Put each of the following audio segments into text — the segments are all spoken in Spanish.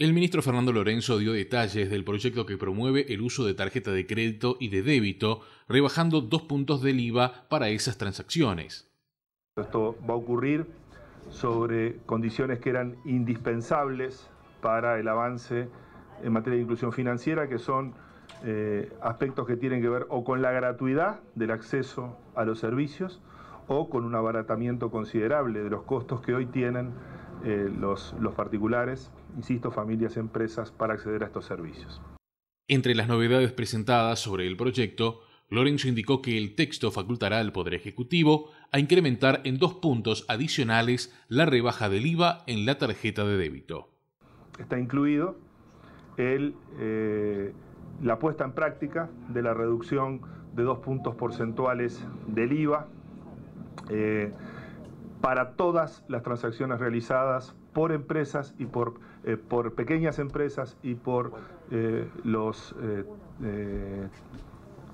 El ministro Fernando Lorenzo dio detalles del proyecto que promueve el uso de tarjeta de crédito y de débito, rebajando dos puntos del IVA para esas transacciones. Esto va a ocurrir sobre condiciones que eran indispensables para el avance en materia de inclusión financiera, que son eh, aspectos que tienen que ver o con la gratuidad del acceso a los servicios o con un abaratamiento considerable de los costos que hoy tienen eh, los, particulares, insisto, familias, empresas, para acceder a estos servicios. Entre las novedades presentadas sobre el proyecto, Lorenzo indicó que el texto facultará al Poder Ejecutivo a incrementar en dos puntos adicionales la rebaja del IVA en la tarjeta de débito. Está incluido eh, la puesta en práctica de la reducción de dos puntos porcentuales del IVA. Eh, para todas las transacciones realizadas por empresas y por, eh, por pequeñas empresas y por eh, los, eh,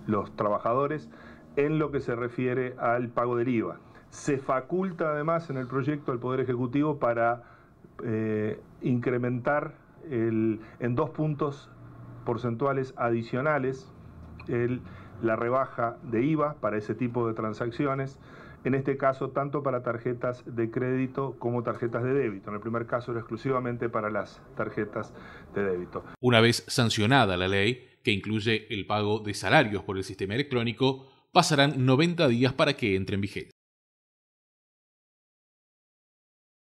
los trabajadores en lo que se refiere al pago del IVA. Se faculta además en el proyecto al Poder Ejecutivo para incrementar el, en dos puntos porcentuales adicionales el la rebaja de IVA para ese tipo de transacciones, en este caso tanto para tarjetas de crédito como tarjetas de débito. En el primer caso era exclusivamente para las tarjetas de débito. Una vez sancionada la ley, que incluye el pago de salarios por el sistema electrónico, pasarán 90 días para que entre en vigencia.